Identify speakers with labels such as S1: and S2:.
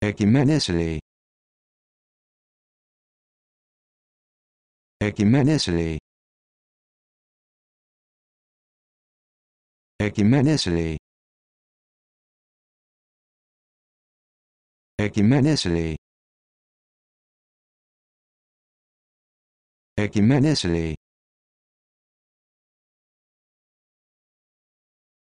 S1: Ecumenicity Ecumenicity Ecumenicity Ecumenicity Ecumenicity